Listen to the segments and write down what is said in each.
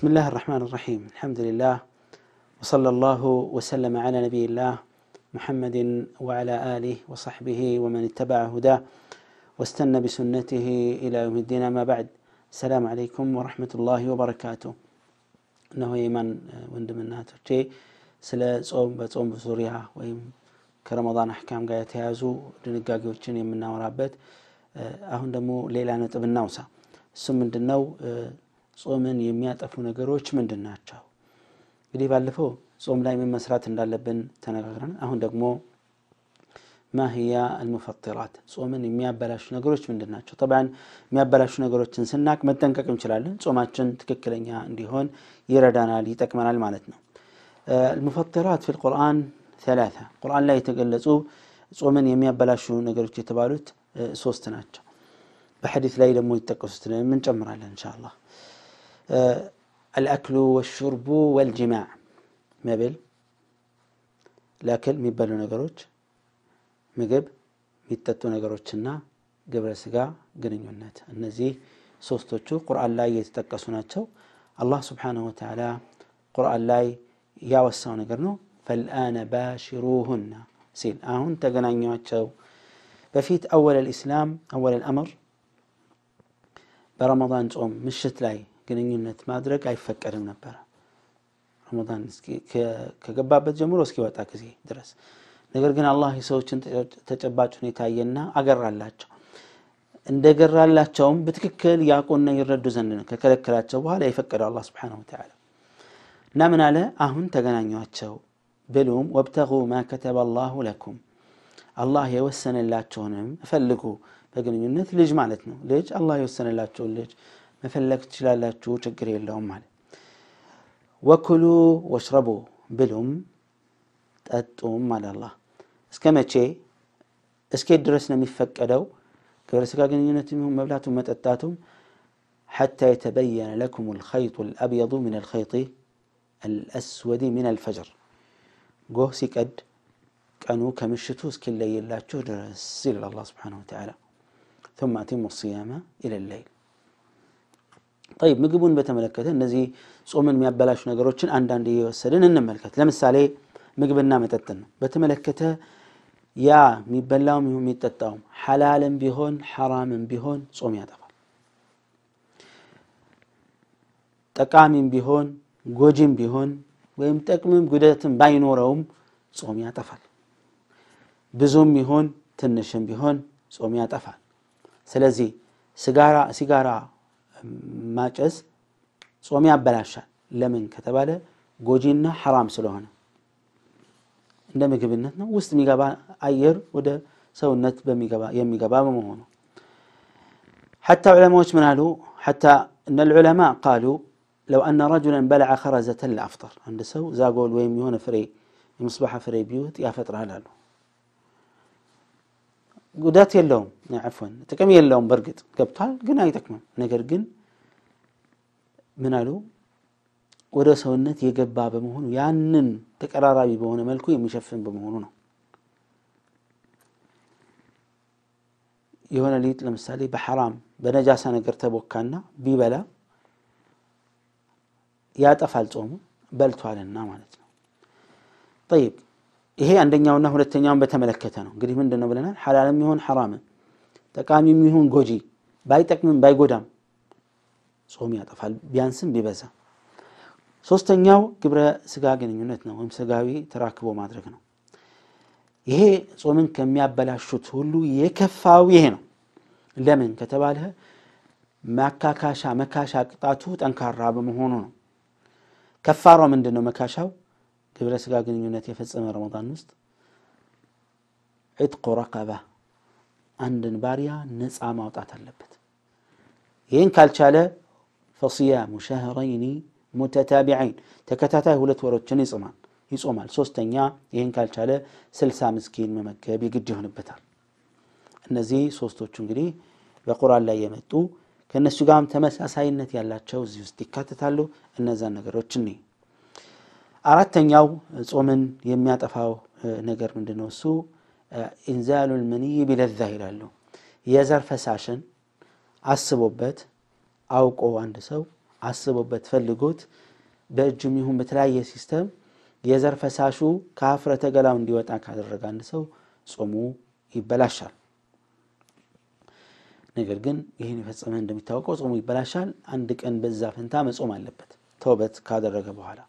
بسم الله الرحمن الرحيم الحمد لله وصلى الله وسلم على نبي الله محمد وعلى آله وصحبه ومن اتبع هداه واستنى بسنته إلى يوم الدين ما بعد السلام عليكم ورحمة الله وبركاته إنه እነሆ የማን ወንድምና سلا صوم بصوم በጾም ዙሪያ كرمضان أحكام قاية تيازو የተያያዙ ድንጋጌዎችን من አሁን ደግሞ ሌላ ነጥብ እናውሳ እሱ ምንድን ነው ጾምን የሚያጠፉ ነገሮች ምንድን ናቸው? እንግዲህ ባለፈው ጾም ላይ ምን መስራት እንዳለብን ተነጋግረን፣ አሁን ደግሞ ማህያ አልሙፈጢራት ጾምን የሚያበላሹ ነገሮች ምንድን ናቸው? ጠብዓን የሚያበላሹ ነገሮችን ስናቅ መጠንቀቅ እንችላለን። ጾማችን ትክክለኛ እንዲሆን ይረዳናል፣ ይጠቅመናል ማለት ነው። القرآن لا ቁርአን ሰላሳ ቁርአን ላይ የተገለጹ ጾምን የሚያበላሹ ነገሮች የተባሉት ሶስት ናቸው። በሐዲስ ላይ ደግሞ ይጠቀሱት እንጨምራለን ኢንሻአላህ። آه، الأكل والشرب والجماع مبل لكن مبلو نقروج مقب ميتتو نقروجنا قبل سقا قرن يونات النزي سوستوچو قرآن لا يتتكسوناتو الله سبحانه وتعالى قرآن لا يوسعو نقرنو فالآن باشروهن سين آهن تقنان يواتشو بفيت أول الإسلام أول الأمر برمضان تقوم مشت لاي ግንኙነት ማድረግ አይፈቀድም ነበረ። ረመዳን ከገባበት ጀምሮ እስኪወጣ ጊዜ ድረስ። ነገር ግን አላህ የሰዎችን ተጨባጭ ሁኔታ አየና አገራላቸው። እንደገራላቸውም በትክክል ያውቁና ይረዱ ዘንድ ነው ከከለከላቸው በኋላ የፈቀደው አላ ስብን ተላ እና ምን አለ? አሁን ተገናኟቸው ብሉም ወብተሁ ማ ከተበ አላሁ ለኩም አላህ የወሰነላቸውንም ፈልጉ። በግንኙነት ልጅ ማለት ነው። ልጅ አላህ የወሰነላቸውን ልጅ መፈለግ ትችላላችሁ፣ ችግር የለውም አለ። ወኩሉ ወሽረቡ ብሉም ጠጡም አለ አላህ። እስከ መቼ እስኬት ድረስ ነው የሚፈቀደው ግብረ ሥጋ ግንኙነት የሚሆን መብላቱም መጠጣቱም ሐታ የተበየነ ለኩም ልኸይጡ ልአብየዱ ምን ልኸይጢ አልአስወዲ ምን አልፈጅር ጎህ ሲቀድ ቀኑ ከምሽቱ እስኪለየላችሁ ድረስ ይላል አላህ ስብሓነሁ ወተዓላ ثم أتموا الصيام إلى الليل ጠይብ ምግቡን በተመለከተ እነዚህ ጾምን የሚያበላሹ ነገሮችን አንዳንድ እየወሰድን እንመልከት። ለምሳሌ ምግብና መጠጥን ነው በተመለከተ ያ የሚበላውም ይሁን የሚጠጣውም ሐላልም ቢሆን ሐራምም ቢሆን ጾም ያጠፋል። ጠቃሚም ቢሆን ጎጂም ቢሆን ወይም ጥቅምም ጉዳትም ባይኖረውም ጾም ያጠፋል። ብዙም ይሁን ትንሽም ቢሆን ጾም ያጠፋል። ስለዚህ ሲጋራ ماجس صومي بلاشا لمن كتب له جوجينا حرام سلوهنا عندما جبنتنا وست ميجابا أير وده سو النت بميجابا يم ميجابا بمهونه حتى علماء وش من قالوا حتى إن العلماء قالوا لو أن رجلا بلع خرزة لأفطر عند سو زاقول ويم يهون فري مصباح فري بيوت يا فطر هلالو ጉዳት የለውም፣ አፍወን ጥቅም የለውም። በእርግጥ ገብቷል፣ ግን አይጠቅምም። ነገር ግን ምን አሉ ወደ ሰውነት የገባ በመሆኑ ያንን ተቀራራቢ በሆነ መልኩ የሚሸፍን በመሆኑ ነው። የሆነ ሊጥ ለምሳሌ በሐራም በነጃሳ ነገር ተቦካና ቢበላ ያጠፋል ጾሙ በልቷልና ማለት ነው። ጠይብ ይሄ አንደኛውና ሁለተኛውን በተመለከተ ነው። እንግዲህ ምንድን ነው ብለናል? ሐላልም ይሁን ሐራምም ጠቃሚም ይሁን ጎጂ ባይጠቅምም ባይጎዳም ጾም ያጠፋል ቢያንስም ቢበዛ። ሶስተኛው ግብረ ስጋ ግንኙነት ነው፣ ወይም ስጋዊ ተራክቦ ማድረግ ነው። ይሄ ጾምን ከሚያበላሹት ሁሉ የከፋው ይሄ ነው። ለምን ከተባለ ማካካሻ መካሻ ቅጣቱ ጠንካራ በመሆኑ ነው። ከፋሯ ምንድን ነው? መካሻው ግብረ ስጋ ግንኙነት የፈጸመ ረመዳን ውስጥ ዕጥቆ ረቀባ አንድን ባሪያ ነፃ ማውጣት አለበት። ይህን ካልቻለ ፈሲያሙ ሸህረይኒ ሙተታቢዐይን ተከታታይ ሁለት ወሮችን ይጽማል ይጾማል። ሶስተኛ ይህን ካልቻለ ስልሳ ምስኪን መመገብ የግድ ይሆንበታል። እነዚህ ሶስቶቹ እንግዲህ በቁርአን ላይ የመጡ ከእነሱ ጋርም ተመሳሳይነት ያላቸው እዚህ ውስጥ ይካተታሉ። እነዛን ነገሮች እኔ አራተኛው ጾምን የሚያጠፋው ነገር ምንድን ነው? እሱ ኢንዛሉ መንይ ቢለዛ ይላሉ። የዘር ፈሳሽን አስቦበት አውቆ አንድ ሰው አስቦበት ፈልጎት በእጁም ይሁን በተለያየ ሲስተም የዘር ፈሳሹ ከአፍረተ ገላው እንዲወጣ ካደረገ አንድ ሰው ጾሙ ይበላሻል። ነገር ግን ይህን የፈጸመ እንደሚታወቀው ጾሙ ይበላሻል። አንድ ቀን በዛ ፈንታ መጾም አለበት ተውበት ካደረገ በኋላ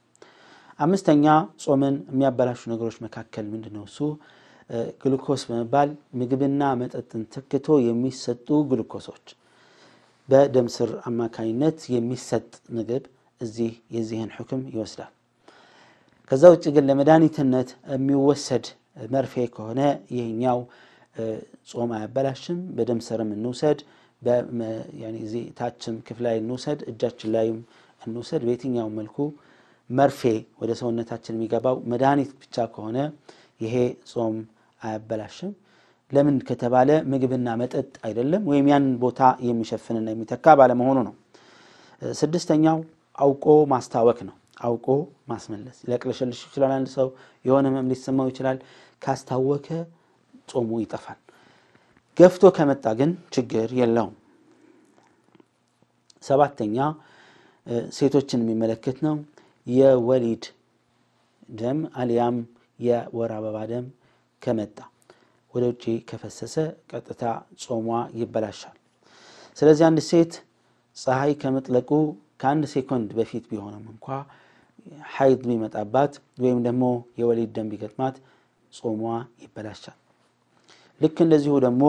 አምስተኛ ጾምን የሚያበላሹ ነገሮች መካከል ምንድን ነው? እሱ ግሉኮስ በመባል ምግብና መጠጥን ተክቶ የሚሰጡ ግሉኮሶች በደም ስር አማካኝነት የሚሰጥ ምግብ እዚህ የዚህን ሕክም ይወስዳል። ከዛ ውጭ ግን ለመድኃኒትነት የሚወሰድ መርፌ ከሆነ ይህኛው ጾም አያበላሽም። በደም ስርም እንውሰድ፣ ታችም ክፍል ላይ እንውሰድ፣ እጃችን ላይም እንውሰድ፣ በየትኛውም መልኩ መርፌ ወደ ሰውነታችን የሚገባው መድኃኒት ብቻ ከሆነ ይሄ ጾም አያበላሽም። ለምን ከተባለ ምግብና መጠጥ አይደለም፣ ወይም ያንን ቦታ የሚሸፍንና የሚተካ ባለመሆኑ ነው። ስድስተኛው አውቆ ማስታወክ ነው። አውቆ ማስመለስ ለቅለሸልሽ ይችላል። አንድ ሰው የሆነ ህመም ሊሰማው ይችላል። ካስታወከ ጾሙ ይጠፋል። ገፍቶ ከመጣ ግን ችግር የለውም። ሰባተኛ ሴቶችን የሚመለከት ነው። የወሊድ ደም አሊያም የወር አበባ ደም ከመጣ ወደ ውጭ ከፈሰሰ ቀጥታ ጾሟ ይበላሻል። ስለዚህ አንድ ሴት ፀሐይ ከመጥለቁ ከአንድ ሴኮንድ በፊት ቢሆንም እንኳ ሐይድ ቢመጣባት ወይም ደግሞ የወሊድ ደም ቢገጥማት ጾሟ ይበላሻል። ልክ እንደዚሁ ደግሞ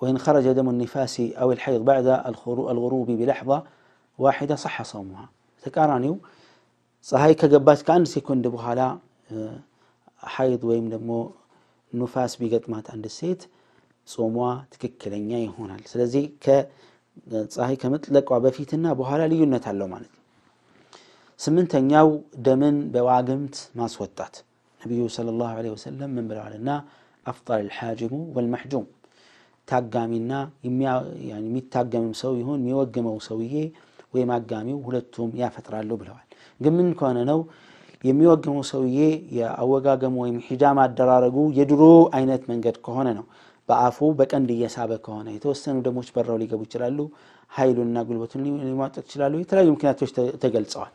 وإن خرج دم النفاس أو الحيض بعد الغروب بلحظة واحدة صح صومها تكارانيو صحي كجبات كأن سيكون دبو هلا آه، حيض ويم دمو نفاس بيقت ما تندسيت صومها تككلن ياي هنا سلزي ك صهاي كمتلك وبفيتنا بو هلا ليونة تعلو مانت سمنتن ياو دمن بواقمت ما سوتات نبيه صلى الله عليه وسلم من علينا أفضل الحاجم والمحجوم ታጋሚና የሚታገምም ሰው ይሁን የሚወግመው ሰውዬ ወይም አጋሚው ሁለቱም ያፈጥራሉ ብለዋል። ግምን ከሆነ ነው የሚወግመው ሰውዬ የአወጋገሙ ወይም ሒጃም አደራረጉ የድሮ አይነት መንገድ ከሆነ ነው። በአፉ በቀንድ እየሳበ ከሆነ የተወሰኑ ደሞች በራው ሊገቡ ይችላሉ። ኃይሉንና ጉልበቱን ሊሟጠጥ ይችላሉ። የተለያዩ ምክንያቶች ተገልጸዋል።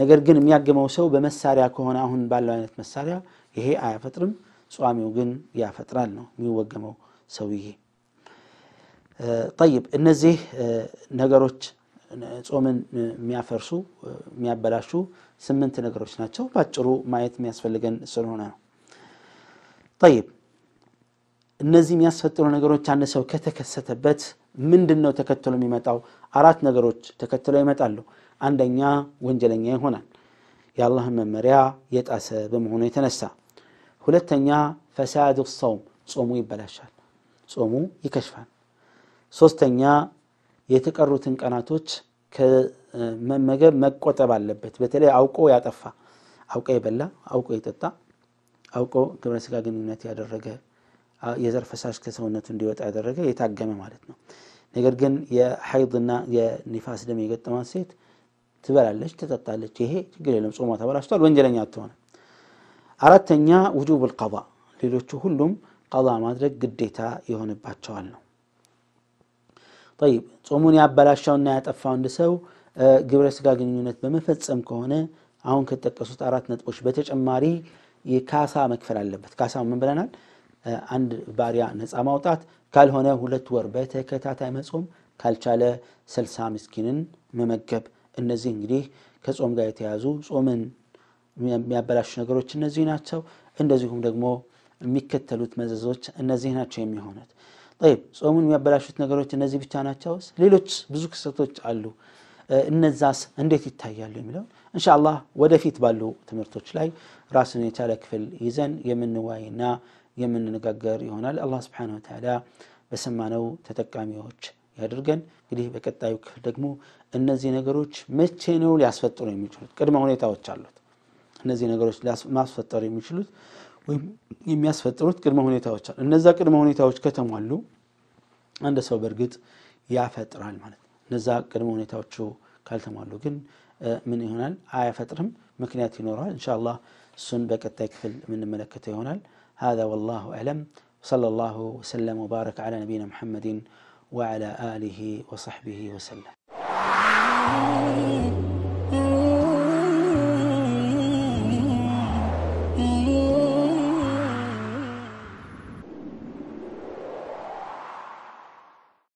ነገር ግን የሚያግመው ሰው በመሳሪያ ከሆነ አሁን ባለው አይነት መሳሪያ ይሄ አያፈጥርም። ጿሚው ግን ያፈጥራል ነው የሚወገመው ሰውዬ ጠይብ እነዚህ ነገሮች ጾምን የሚያፈርሱ የሚያበላሹ ስምንት ነገሮች ናቸው። በአጭሩ ማየት የሚያስፈልገን ስለሆነ ነው። ጠይብ እነዚህ የሚያስፈጥሩ ነገሮች አንድ ሰው ከተከሰተበት ምንድን ነው ተከትሎ የሚመጣው? አራት ነገሮች ተከትሎ ይመጣሉ። አንደኛ ወንጀለኛ ይሆናል፣ የአላህን መመሪያ የጣሰ በመሆኑ የተነሳ። ሁለተኛ ፈሳድ ሰውም ጾሙ ይበላሻል፣ ጾሙ ይከሽፋል። ሶስተኛ የተቀሩትን ቀናቶች ከመመገብ መቆጠብ አለበት። በተለይ አውቆ ያጠፋ አውቆ የበላ አውቆ የጠጣ አውቆ ግብረ ስጋ ግንኙነት ያደረገ የዘር ፈሳሽ ከሰውነቱ እንዲወጣ ያደረገ የታገመ ማለት ነው። ነገር ግን የሐይድና የኒፋስ ደም የገጠማት ሴት ትበላለች፣ ትጠጣለች። ይሄ ችግር የለም፣ ጾሟ ተበላሽቷል፣ ወንጀለኛ አትሆንም። አራተኛ ውጁብ ልቀባ ሌሎቹ ሁሉም ቀባ ማድረግ ግዴታ ይሆንባቸዋል ነው። ጠይብ ጾሙን ያበላሻውና ያጠፋው አንድ ሰው ግብረ ስጋ ግንኙነት በመፈጸም ከሆነ አሁን ከጠቀሱት አራት ነጥቦች በተጨማሪ የካሳ መክፈል አለበት። ካሳ ምን ብለናል? አንድ ባሪያ ነፃ ማውጣት፣ ካልሆነ ሁለት ወር በተከታታይ መጾም፣ ካልቻለ ስልሳ ምስኪንን መመገብ። እነዚህ እንግዲህ ከጾም ጋር የተያዙ ጾምን የሚያበላሹ ነገሮች እነዚህ ናቸው። እንደዚሁም ደግሞ የሚከተሉት መዘዞች እነዚህ ናቸው የሚሆኑት ጠይብ ጾሙን የሚያበላሹት ነገሮች እነዚህ ብቻ ናቸውስ? ሌሎች ብዙ ክስተቶች አሉ። እነዛስ እንዴት ይታያሉ የሚለው እንሻአላህ ወደፊት ባሉ ትምህርቶች ላይ ራሱን የቻለ ክፍል ይዘን የምንዋይና የምንነጋገር ይሆናል። አላ ስብሓነሁ ወተዓላ በሰማነው ተጠቃሚዎች ያድርገን። እንግዲህ በቀጣዩ ክፍል ደግሞ እነዚህ ነገሮች መቼ ነው ሊያስፈጥሩ የሚችሉት? ቅድመ ሁኔታዎች አሉት። እነዚህ ነገሮች ማስፈጠሩ የሚችሉት የሚያስፈጥሩት ቅድመ ሁኔታዎች አሉ። እነዛ ቅድመ ሁኔታዎች ከተሟሉ አንድ ሰው በእርግጥ ያፈጥራል ማለት ነው። እነዛ ቅድመ ሁኔታዎቹ ካልተሟሉ ግን ምን ይሆናል? አያፈጥርም፣ ምክንያት ይኖረዋል። እንሻ አላህ እሱን በቀጣይ ክፍል የምንመለከተው ይሆናል። هذا والله أعلم وصلى الله وسلم وبارك على نبينا محمد وعلى آله وصحبه وسلم